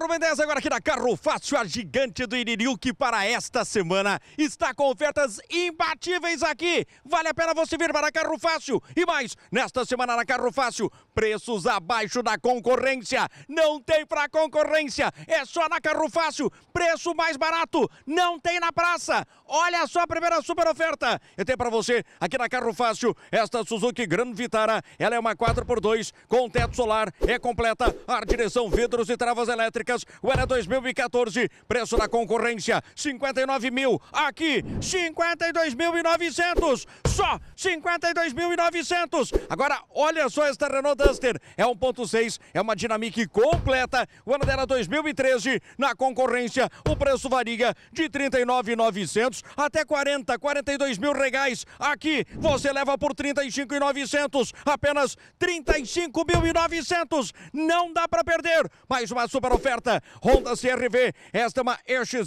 Rubem 10 agora aqui na Carro Fácil, a gigante do Iririu, que para esta semana está com ofertas imbatíveis aqui. Vale a pena você vir para a Carro Fácil. E mais, nesta semana na Carro Fácil, preços abaixo da concorrência. Não tem para concorrência, é só na Carro Fácil. Preço mais barato, não tem na praça. Olha só a primeira super oferta. Eu tenho para você aqui na Carro Fácil esta Suzuki Gran Vitara. Ela é uma 4x2 com teto solar, é completa, ar, direção, vidros e travas elétricas marcas. O era 2014, preço da concorrência 59 mil. Aqui 52.900. Só 52.900. Agora olha só esta Renault Duster. É 1.6, é uma dinamique completa. O ano dela 2013 na concorrência. O preço varia de 39.900 até 40, 42 mil regais. Aqui você leva por 35.900, apenas 35.900. Não dá para perder. Mais uma super oferta oferta. Honda CRV, esta é uma EXL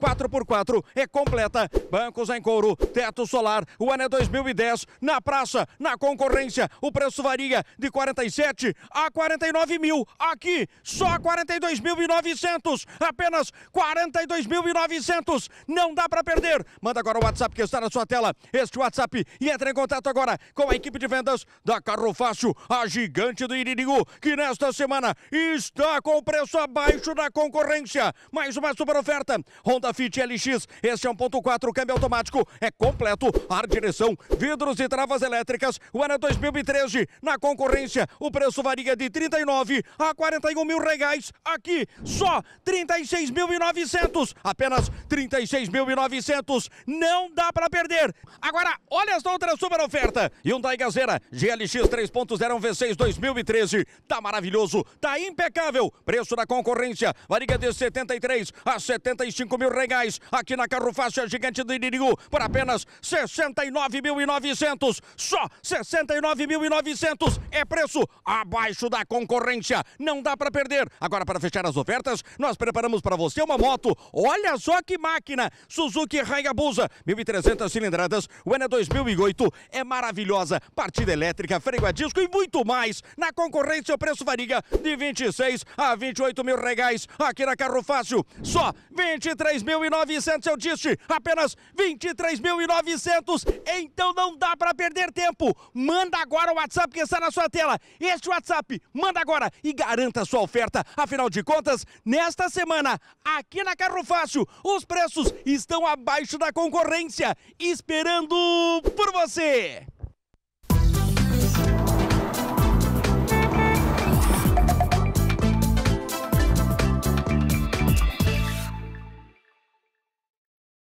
4x4, é completa. Bancos em couro, teto solar, o ano é 2010. Na praça, na concorrência, o preço varia de 47 a 49 mil. Aqui, só 42.900, apenas 42.900. Não dá para perder. Manda agora o WhatsApp que está na sua tela, este WhatsApp, e entre em contato agora com a equipe de vendas da Carro Fácil, a gigante do Iririgu, que nesta semana está com o preço abaixo abaixo da concorrência. Mais uma super oferta. Honda Fit LX, este é um .4 câmbio automático, é completo, ar, direção, vidros e travas elétricas. O ano é 2013, na concorrência, o preço varia de 39 a 41 mil reais. Aqui, só 36.900, apenas 36.900. Não dá para perder. Agora, olha esta outra super oferta. Hyundai Gazeira, GLX 3.0 V6 2013. Tá maravilhoso, tá impecável. Preço da concorrência concorrência. Varinha é de 73 a 75 mil reais. Aqui na Carro Fácil, a gigante do Inimigo por apenas 69.900. Só 69.900 é preço abaixo da concorrência. Não dá para perder. Agora, para fechar as ofertas, nós preparamos para você uma moto. Olha só que máquina! Suzuki Hayabusa, 1.300 cilindradas. O ENA 2008 é maravilhosa. Partida elétrica, freio a disco e muito mais. Na concorrência, o preço varia de 26 a 28 mil regais aqui na Carro Fácil. Só 23.900 eu disse, apenas 23.900. Então não dá para perder tempo. Manda agora o WhatsApp que está na sua tela. Este WhatsApp, manda agora e garanta sua oferta. Afinal de contas, nesta semana, aqui na Carro Fácil, os preços estão abaixo da concorrência, esperando por você.